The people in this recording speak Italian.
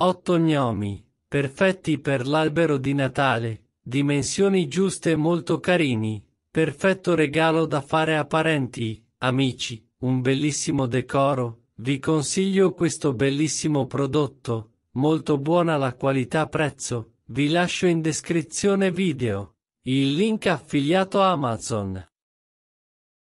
Otto gnomi, perfetti per l'albero di Natale, dimensioni giuste e molto carini, perfetto regalo da fare a parenti, amici, un bellissimo decoro, vi consiglio questo bellissimo prodotto, molto buona la qualità-prezzo, vi lascio in descrizione video. Il link affiliato Amazon.